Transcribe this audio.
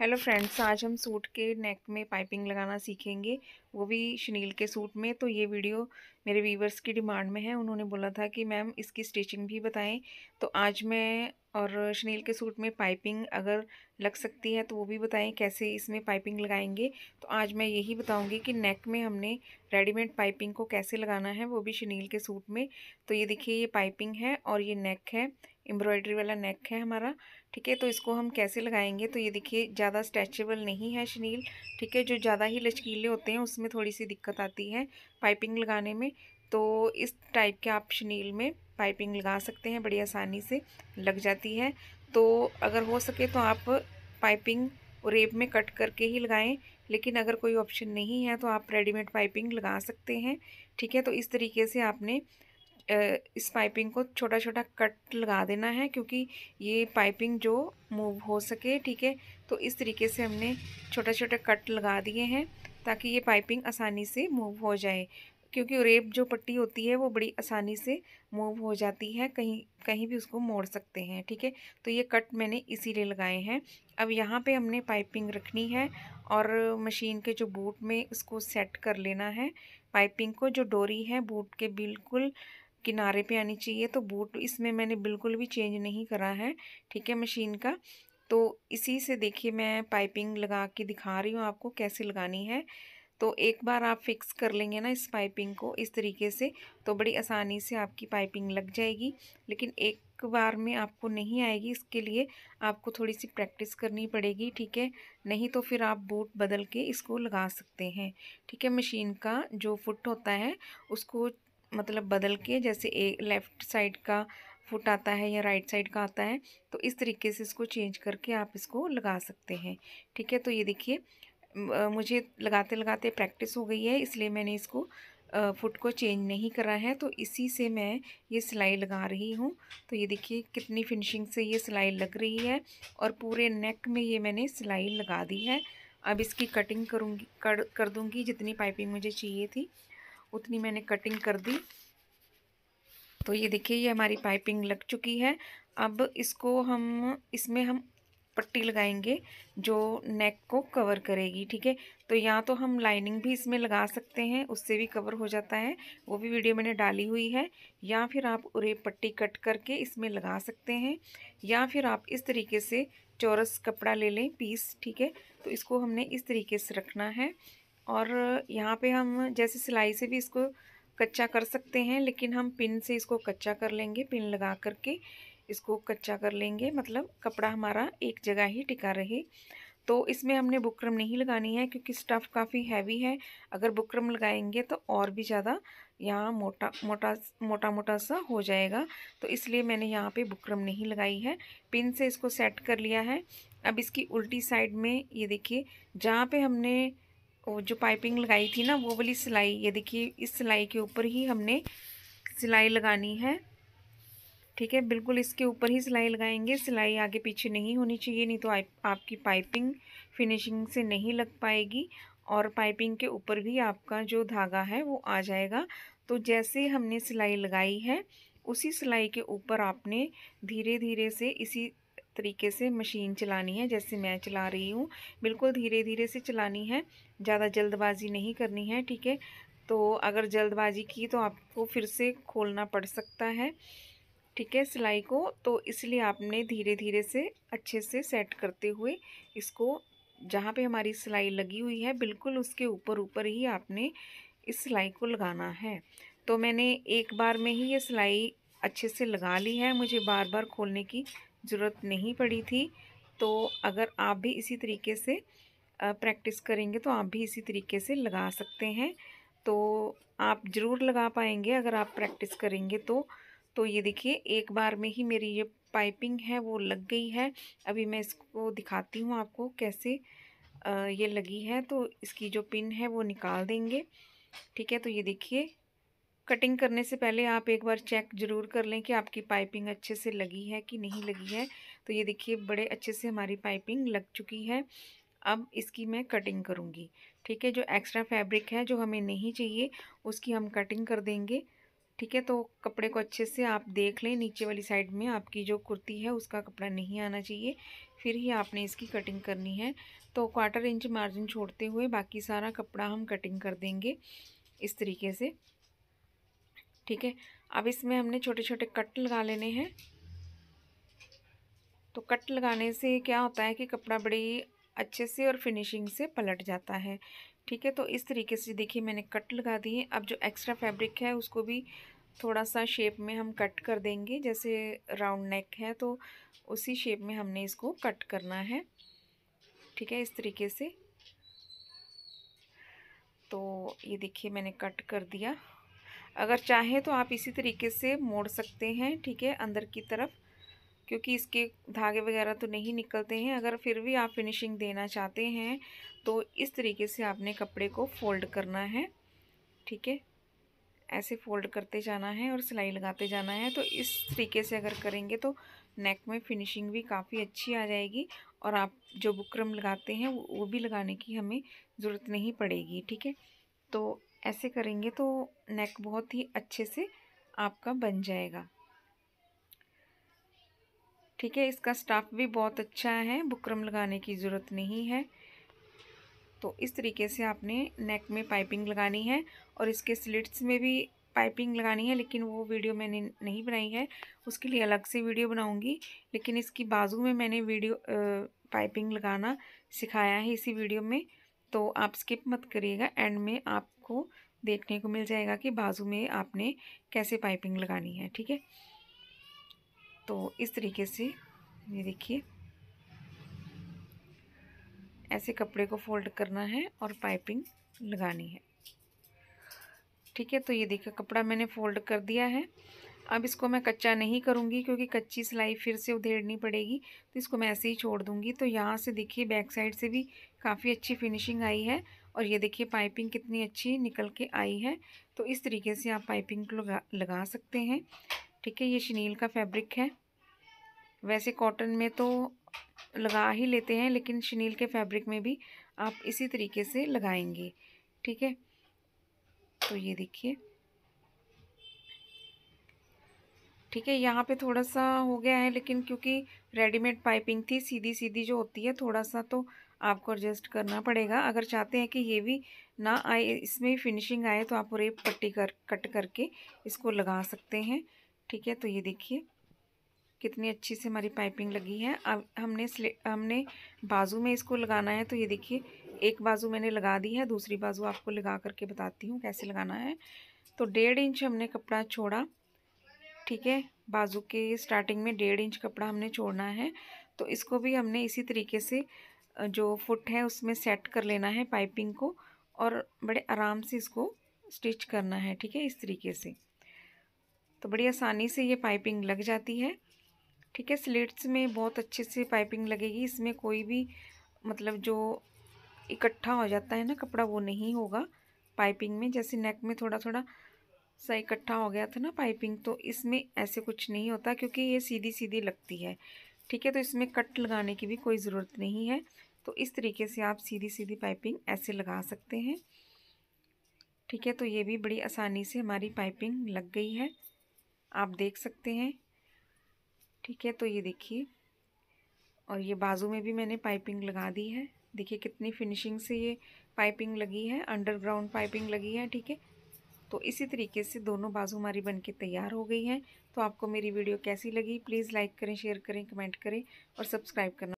hello friends आज हम suit के नेक में पाइपिंग लगाना सीखेंगे वो भी शनील के सूट में तो ये वीडियो मेरे व्यूवर्स की डिमांड में है उन्होंने बोला था कि मैम इसकी स्टिचिंग भी बताएं तो आज मैं और शनील के सूट में पाइपिंग अगर लग सकती है तो वो भी बताएं कैसे इसमें पाइपिंग लगाएंगे तो आज मैं यही बताऊंगी कि नेक में हमने रेडीमेड पाइपिंग को कैसे लगाना है वो भी शनील के सूट में तो ये देखिए ये पाइपिंग है और ये नेक है एम्ब्रॉयडरी वाला नेक है हमारा ठीक है तो इसको हम कैसे लगाएंगे तो ये देखिए ज़्यादा स्ट्रेचेबल नहीं है शनील ठीक है जो ज़्यादा ही लचकीले होते हैं उसमें थोड़ी सी दिक्कत आती है पाइपिंग लगाने में तो इस टाइप के आप शनील में पाइपिंग लगा सकते हैं बड़ी आसानी से लग जाती है तो अगर हो सके तो आप पाइपिंग रेप में कट करके ही लगाएं लेकिन अगर कोई ऑप्शन नहीं है तो आप रेडीमेड पाइपिंग लगा सकते हैं ठीक है तो इस तरीके से आपने इस पाइपिंग को छोटा छोटा कट लगा देना है क्योंकि ये पाइपिंग जो मूव हो सके ठीक है तो इस तरीके से हमने छोटा छोटा कट लगा दिए हैं ताकि ये पाइपिंग आसानी से मूव हो जाए क्योंकि रेप जो पट्टी होती है वो बड़ी आसानी से मूव हो जाती है कहीं कहीं भी उसको मोड़ सकते हैं ठीक है तो ये कट मैंने इसीलिए लगाए हैं अब यहाँ पे हमने पाइपिंग रखनी है और मशीन के जो बूट में उसको सेट कर लेना है पाइपिंग को जो डोरी है बूट के बिल्कुल किनारे पे आनी चाहिए तो बूट इसमें मैंने बिल्कुल भी चेंज नहीं करा है ठीक है मशीन का तो इसी से देखिए मैं पाइपिंग लगा के दिखा रही हूँ आपको कैसे लगानी है तो एक बार आप फिक्स कर लेंगे ना इस पाइपिंग को इस तरीके से तो बड़ी आसानी से आपकी पाइपिंग लग जाएगी लेकिन एक बार में आपको नहीं आएगी इसके लिए आपको थोड़ी सी प्रैक्टिस करनी पड़ेगी ठीक है नहीं तो फिर आप बूट बदल के इसको लगा सकते हैं ठीक है मशीन का जो फुट होता है उसको मतलब बदल के जैसे एक लेफ़्ट साइड का फुट आता है या राइट साइड का आता है तो इस तरीके से इसको चेंज करके आप इसको लगा सकते हैं ठीक है तो ये देखिए मुझे लगाते लगाते प्रैक्टिस हो गई है इसलिए मैंने इसको फुट को चेंज नहीं करा है तो इसी से मैं ये सिलाई लगा रही हूँ तो ये देखिए कितनी फिनिशिंग से ये सिलाई लग रही है और पूरे नेक में ये मैंने सिलाई लगा दी है अब इसकी कटिंग करूँगी कर कर दूँगी जितनी पाइपिंग मुझे चाहिए थी उतनी मैंने कटिंग कर दी तो ये देखिए ये हमारी पाइपिंग लग चुकी है अब इसको हम इसमें हम पट्टी लगाएंगे जो नेक को कवर करेगी ठीक है तो या तो हम लाइनिंग भी इसमें लगा सकते हैं उससे भी कवर हो जाता है वो भी वीडियो मैंने डाली हुई है या फिर आप उरे पट्टी कट करके इसमें लगा सकते हैं या फिर आप इस तरीके से चौरस कपड़ा ले लें पीस ठीक है तो इसको हमने इस तरीके से रखना है और यहाँ पर हम जैसे सिलाई से भी इसको कच्चा कर सकते हैं लेकिन हम पिन से इसको कच्चा कर लेंगे पिन लगा करके इसको कच्चा कर लेंगे मतलब कपड़ा हमारा एक जगह ही टिका रहे तो इसमें हमने बुकरम नहीं लगानी है क्योंकि स्टफ़ काफ़ी हैवी है अगर बुकरम लगाएंगे तो और भी ज़्यादा यहाँ मोटा मोटा मोटा मोटा सा हो जाएगा तो इसलिए मैंने यहाँ पे बुकरम नहीं लगाई है पिन से इसको सेट कर लिया है अब इसकी उल्टी साइड में ये देखिए जहाँ पे हमने वो जो पाइपिंग लगाई थी ना वो वाली सिलाई ये देखिए इस सिलाई के ऊपर ही हमने सिलाई लगानी है ठीक है बिल्कुल इसके ऊपर ही सिलाई लगाएंगे सिलाई आगे पीछे नहीं होनी चाहिए नहीं तो आप, आपकी पाइपिंग फिनिशिंग से नहीं लग पाएगी और पाइपिंग के ऊपर भी आपका जो धागा है वो आ जाएगा तो जैसे हमने सिलाई लगाई है उसी सिलाई के ऊपर आपने धीरे धीरे से इसी तरीके से मशीन चलानी है जैसे मैं चला रही हूँ बिल्कुल धीरे धीरे से चलानी है ज़्यादा जल्दबाजी नहीं करनी है ठीक है तो अगर जल्दबाजी की तो आपको फिर से खोलना पड़ सकता है ठीक है सिलाई को तो इसलिए आपने धीरे धीरे से अच्छे से सेट करते हुए इसको जहाँ पे हमारी सिलाई लगी हुई है बिल्कुल उसके ऊपर ऊपर ही आपने इस सिलाई को लगाना है तो मैंने एक बार में ही ये सिलाई अच्छे से लगा ली है मुझे बार बार खोलने की ज़रूरत नहीं पड़ी थी तो अगर आप भी इसी तरीके से प्रैक्टिस करेंगे तो आप भी इसी तरीके से लगा सकते हैं तो आप ज़रूर लगा पाएंगे अगर आप प्रैक्टिस करेंगे तो तो ये देखिए एक बार में ही मेरी ये पाइपिंग है वो लग गई है अभी मैं इसको दिखाती हूँ आपको कैसे ये लगी है तो इसकी जो पिन है वो निकाल देंगे ठीक है तो ये देखिए कटिंग करने से पहले आप एक बार चेक ज़रूर कर लें कि आपकी पाइपिंग अच्छे से लगी है कि नहीं लगी है तो ये देखिए बड़े अच्छे से हमारी पाइपिंग लग चुकी है अब इसकी मैं कटिंग करूँगी ठीक है जो एक्स्ट्रा फैब्रिक है जो हमें नहीं चाहिए उसकी हम कटिंग कर देंगे ठीक है तो कपड़े को अच्छे से आप देख लें नीचे वाली साइड में आपकी जो कुर्ती है उसका कपड़ा नहीं आना चाहिए फिर ही आपने इसकी कटिंग करनी है तो क्वार्टर इंच मार्जिन छोड़ते हुए बाकी सारा कपड़ा हम कटिंग कर देंगे इस तरीके से ठीक है अब इसमें हमने छोटे छोटे कट लगा लेने हैं तो कट लगाने से क्या होता है कि कपड़ा बड़ी अच्छे से और फिनिशिंग से पलट जाता है ठीक है तो इस तरीके से देखिए मैंने कट लगा दिए अब जो एक्स्ट्रा फैब्रिक है उसको भी थोड़ा सा शेप में हम कट कर देंगे जैसे राउंड नेक है तो उसी शेप में हमने इसको कट करना है ठीक है इस तरीके से तो ये देखिए मैंने कट कर दिया अगर चाहे तो आप इसी तरीके से मोड़ सकते हैं ठीक है अंदर की तरफ क्योंकि इसके धागे वगैरह तो नहीं निकलते हैं अगर फिर भी आप फिनिशिंग देना चाहते हैं तो इस तरीके से आपने कपड़े को फोल्ड करना है ठीक है ऐसे फोल्ड करते जाना है और सिलाई लगाते जाना है तो इस तरीके से अगर करेंगे तो नेक में फिनिशिंग भी काफ़ी अच्छी आ जाएगी और आप जो बुकरम लगाते हैं वो भी लगाने की हमें ज़रूरत नहीं पड़ेगी ठीक है तो ऐसे करेंगे तो नेक बहुत ही अच्छे से आपका बन जाएगा ठीक है इसका स्टाफ भी बहुत अच्छा है बुकरम लगाने की ज़रूरत नहीं है तो इस तरीके से आपने नेक में पाइपिंग लगानी है और इसके स्लिट्स में भी पाइपिंग लगानी है लेकिन वो वीडियो मैंने नहीं बनाई है उसके लिए अलग से वीडियो बनाऊंगी लेकिन इसकी बाजू में मैंने वीडियो आ, पाइपिंग लगाना सिखाया है इसी वीडियो में तो आप स्किप मत करिएगा एंड में आपको देखने को मिल जाएगा कि बाजू में आपने कैसे पाइपिंग लगानी है ठीक है तो इस तरीके से ये देखिए ऐसे कपड़े को फोल्ड करना है और पाइपिंग लगानी है ठीक है तो ये देखा कपड़ा मैंने फोल्ड कर दिया है अब इसको मैं कच्चा नहीं करूँगी क्योंकि कच्ची सिलाई फिर से उधेड़नी पड़ेगी तो इसको मैं ऐसे ही छोड़ दूँगी तो यहाँ से देखिए बैक साइड से भी काफ़ी अच्छी फिनिशिंग आई है और ये देखिए पाइपिंग कितनी अच्छी निकल के आई है तो इस तरीके से आप पाइपिंग को लगा लगा सकते हैं ठीक है ये शनील का फैब्रिक है वैसे कॉटन में तो लगा ही लेते हैं लेकिन शनील के फैब्रिक में भी आप इसी तरीके से लगाएंगे ठीक है तो ये देखिए ठीक है यहाँ पे थोड़ा सा हो गया है लेकिन क्योंकि रेडीमेड पाइपिंग थी सीधी सीधी जो होती है थोड़ा सा तो आपको एडजस्ट करना पड़ेगा अगर चाहते हैं कि ये भी ना आए इसमें फिनिशिंग आए तो आप पूरे पट्टी कर कट करके इसको लगा सकते हैं ठीक है तो ये देखिए कितनी अच्छी से हमारी पाइपिंग लगी है अब हमने हमने बाजू में इसको लगाना है तो ये देखिए एक बाजू मैंने लगा दी है दूसरी बाजू आपको लगा करके बताती हूँ कैसे लगाना है तो डेढ़ इंच हमने कपड़ा छोड़ा ठीक है बाजू के स्टार्टिंग में डेढ़ इंच कपड़ा हमने छोड़ना है तो इसको भी हमने इसी तरीके से जो फुट है उसमें सेट कर लेना है पाइपिंग को और बड़े आराम से इसको स्टिच करना है ठीक है इस तरीके से तो बड़ी आसानी से ये पाइपिंग लग जाती है ठीक है स्लिट्स में बहुत अच्छे से पाइपिंग लगेगी इसमें कोई भी मतलब जो इकट्ठा हो जाता है ना कपड़ा वो नहीं होगा पाइपिंग में जैसे नेक में थोड़ा थोड़ा सा इकट्ठा हो गया था ना पाइपिंग तो इसमें ऐसे कुछ नहीं होता क्योंकि ये सीधी सीधी लगती है ठीक है तो इसमें कट लगाने की भी कोई ज़रूरत नहीं है तो इस तरीके से आप सीधी सीधी पाइपिंग ऐसे लगा सकते हैं ठीक है तो ये भी बड़ी आसानी से हमारी पाइपिंग लग गई है आप देख सकते हैं ठीक है तो ये देखिए और ये बाजू में भी मैंने पाइपिंग लगा दी है देखिए कितनी फिनिशिंग से ये पाइपिंग लगी है अंडरग्राउंड पाइपिंग लगी है ठीक है तो इसी तरीके से दोनों बाजू हमारी बनके तैयार हो गई हैं तो आपको मेरी वीडियो कैसी लगी प्लीज़ लाइक करें शेयर करें कमेंट करें और सब्सक्राइब करना